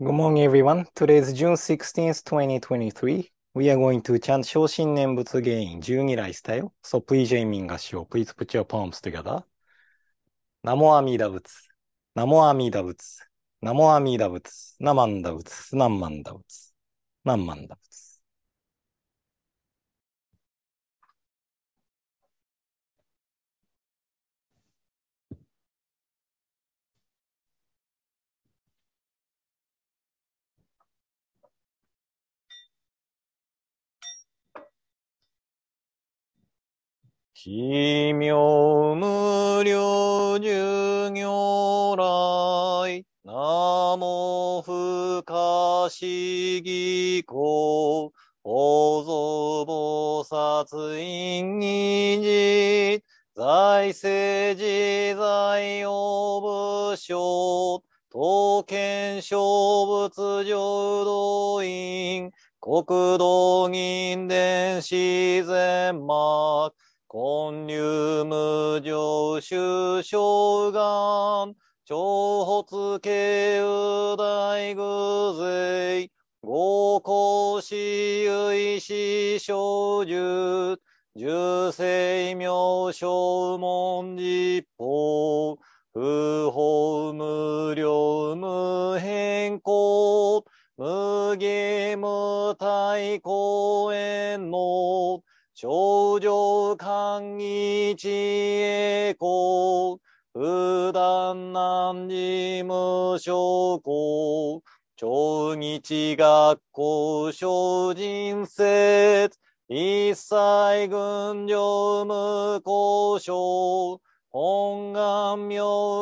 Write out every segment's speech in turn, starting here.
Good morning, everyone. Today is June 16th, 2023. We are going to chant 昇進念仏 h i n 二来 m b u t s style. So please, Jamin Gasho, please put your palms together. Namo Amida b u t s Namo Amida b u t s Namo Amida b u t s Namanda u t s Namanda u t s Namanda u t s 奇妙無量寿如来、なも不可思議公、法蔵菩薩因議事、財政自在応武将、刀剣小物浄土院、国道銀伝自然幕、根流無常修正願、超発慶右大偶税、合公私有師小獣、重生妙正文字法。一切軍上無交渉、本願名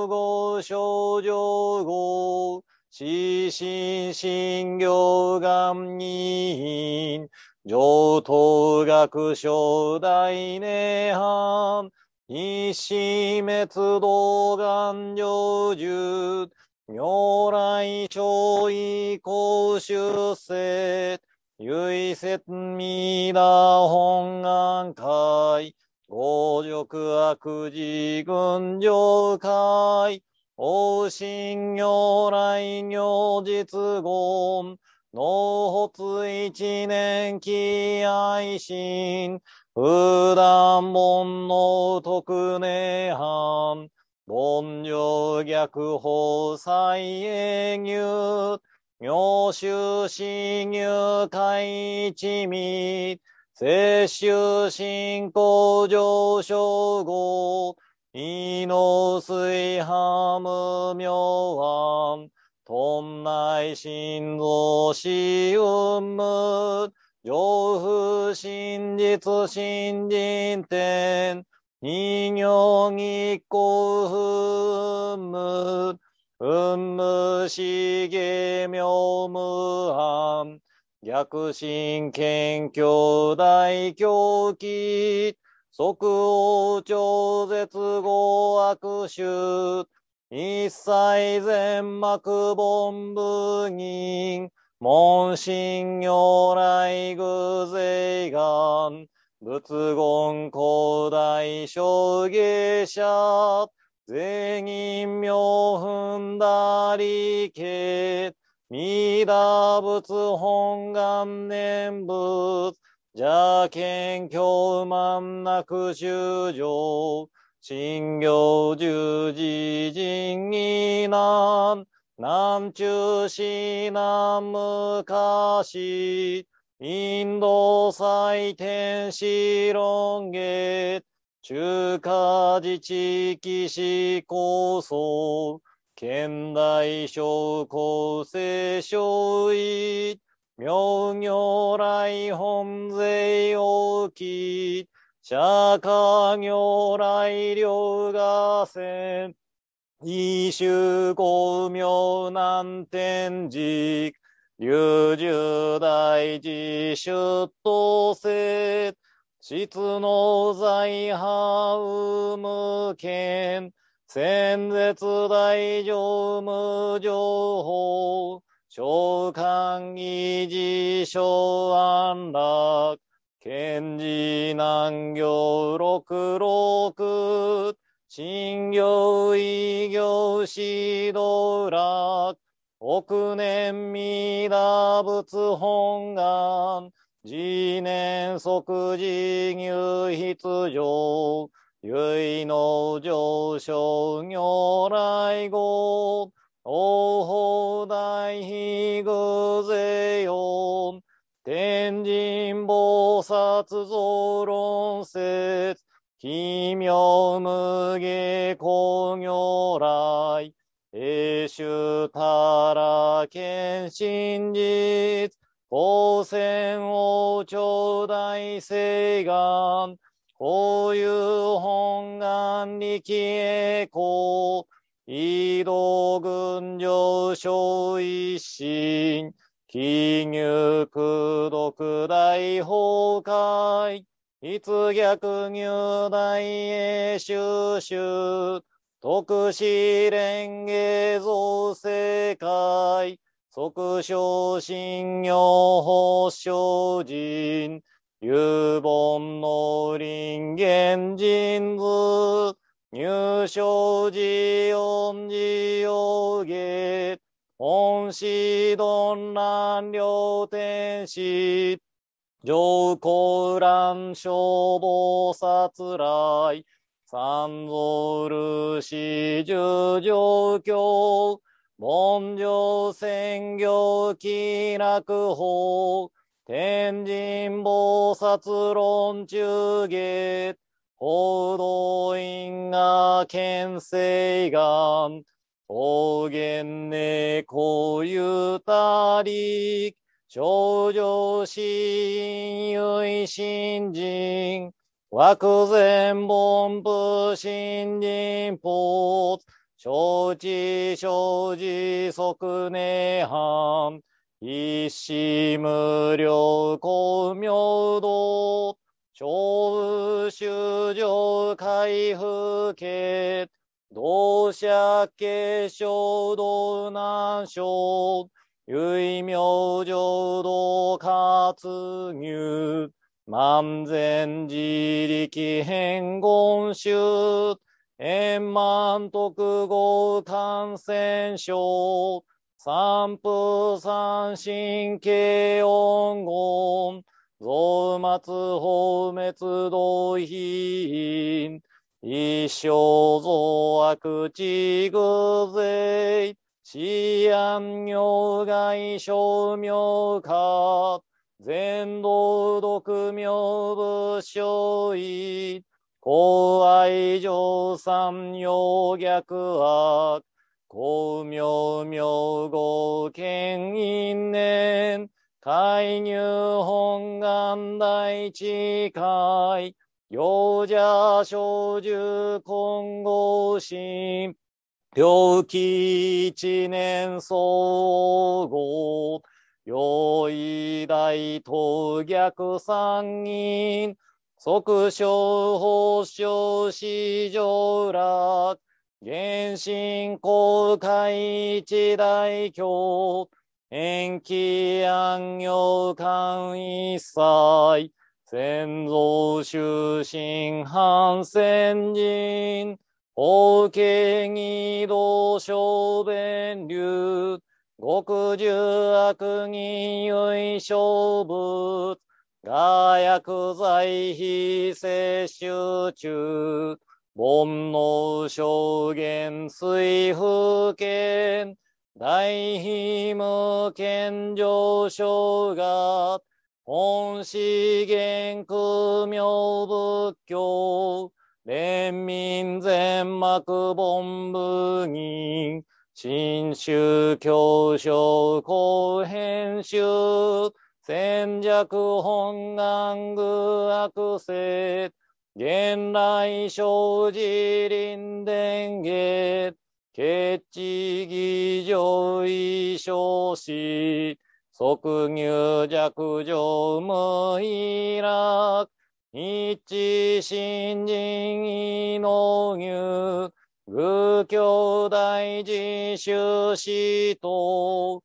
号症状号、死心心行願人、上等学小大涅槃、一死滅道願成就、如来超意公出世、唯説未だ本願会、王辱悪事群上会、王神行来行実言、脳発一年期愛心、普段門の特寧藩、凡上逆法再営入、妙修信入会一味、摂修信仰上昇後、異の水ハ無妙案、屯内心臓死運無、上風真実新人天、二行一行不無、うんむしげみょうむはん。逆進謙虚大狂気。即応超絶語悪臭。一切全幕本部人。門心如来偶税願。仏言古代諸芸者。全員名踏んだりけ、みだ仏本願念仏、じゃけんきょうまんなく修行、信行十字人義難、南中市南昔、インド祭天使論月、中華自治騎士構想、県大小構生小医、明業来本税大き、釈迦業来両河川、異州公明南天寺、流十大寺出頭せ、質の財派無権、戦絶大乗無情報、召喚維持所安楽、賢治難行六六、新行異行指導楽、億年未打仏本願、次年即時入必上、唯の上昇如来語、王法大悲偶税よ、天神菩薩増論説、奇妙無下工如来、英州たら献身実、光線を頂戴聖願、こういう本願に消えこう、移動群上昇一心、金融空毒大崩壊、いつ逆入大へ収集、特使連芸造成会、即昇信行法昇人、有本の林間人図、入賞寺音寺用芸、本師丼乱両天使、上皇乱消防殺来、三蔵る四十上京、文上専業気楽法、天神菩薩論中下、報道院が県西岸、方言猫ゆたり、少女心唯新人、枠前本部新人ポーツ、承知承知即涅槃。一心無量光明道。超宇修上回復系。同社継承道難所。唯名浄土活入。万全自力変言集。円満特合感染症、三風三神経音言、増末放滅動品、一生増悪地偶税、思案業外小名化、全道独妙仏小意、高愛上三要逆悪、高妙妙合権因縁、介入本願大地海、幼者小獣混合心、病気一年総合、用意大東逆三人、即小法小史上楽、原神公開一大教、延期安行官一切、先祖修身反戦人、法華義道小弁流、極重悪人唯勝物、火薬剤非摂取中、煩悩証言水風圏、大悲無健上症が、本資源苦妙仏教、連民全幕本部人、新宗教書公編集、戦略本願具悪性、現来生じ臨伝下、決知儀上衣生士即入弱上無依楽、一新人異能入、具兄大臣修士と、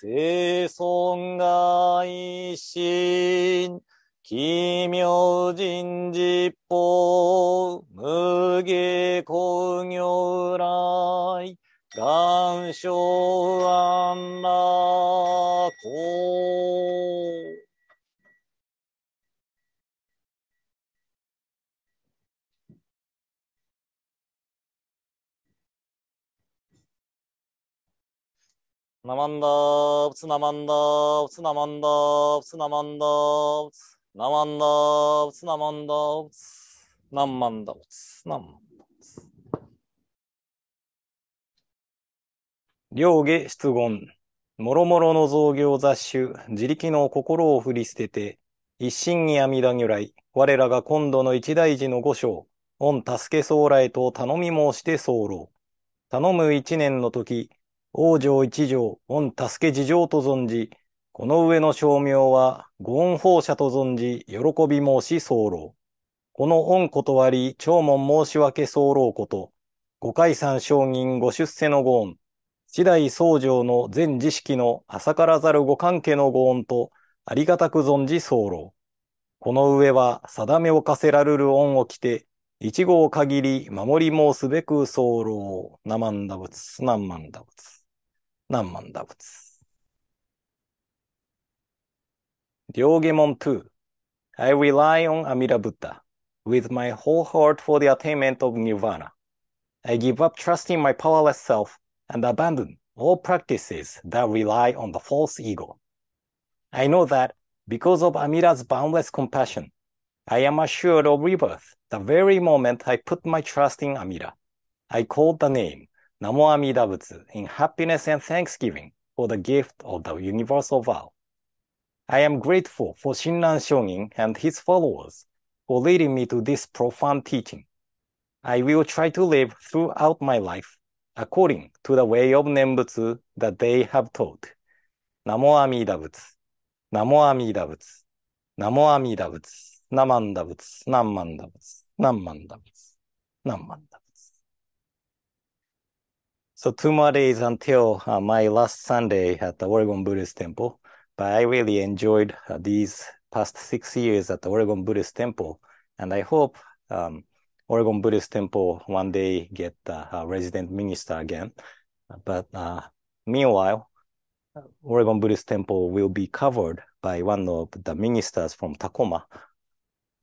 生存が一心、奇妙人実法、無下光如来、願書ナマンダー、ツナマンダー、ツナマンダー、ツナマンダー、ツナマンダー、ツナマンダー、ナマンダー、ツナマンダー。両下出言、もろもろの造業雑種、自力の心を振り捨てて、一心に阿弥陀如来、我らが今度の一大事の御所、御助け僧来と頼み申して候。頼む一年の時、王女一条、御助け事情と存じ、この上の称名は、御恩放射と存じ、喜び申し候。この恩断り、長門申し訳候こと、御解散承認ご出世の御恩、次代僧上の全知識の浅からざるご関係の御恩と、ありがたく存じ候。この上は、定めを課せられる恩を着て、一号限り守り申すべく候。ナマンダ仏、ナンマンダ仏。何万打仏。Ryogemon 2 I rely on Amida with my whole heart for the attainment of nirvana. I give up trusting my powerless self and abandon all practices that rely on the false ego. I know that because of Amida's boundless compassion, I am assured of rebirth the very moment I put my trust in Amida. I called the name Namo Amida Butsu in happiness and thanksgiving for the gift of the universal vow. I am grateful for Shinran Shonin and his followers for leading me to this profound teaching. I will try to live throughout my life according to the way of Nembutsu that they have taught. Namo Amida Butsu. Namo Amida Butsu. Namo Amida Butsu. Namanda Butsu. Namanda Butsu. Namanda Butsu. Namanda Butsu. So two more days until uh, my last Sunday at the Oregon Buddhist Temple. But I really enjoyed uh, these past six years at the Oregon Buddhist Temple, and I hope um, Oregon Buddhist Temple one day get uh, a resident minister again. But uh, meanwhile, uh, Oregon Buddhist Temple will be covered by one of the ministers from Tacoma,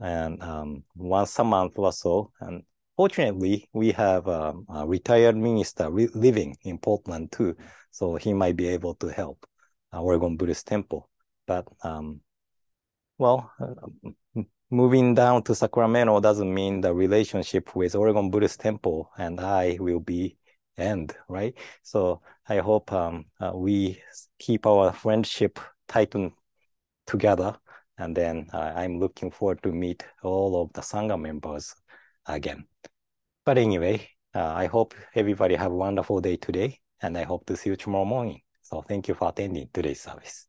and um, once a month or so, and Fortunately, we have um, a retired minister re- living in Portland too, so he might be able to help uh, Oregon Buddhist Temple. But um, well, uh, moving down to Sacramento doesn't mean the relationship with Oregon Buddhist Temple and I will be end, right? So I hope um, uh, we keep our friendship tightened together. And then uh, I'm looking forward to meet all of the Sangha members again. But anyway, uh, I hope everybody have a wonderful day today, and I hope to see you tomorrow morning. So thank you for attending today's service.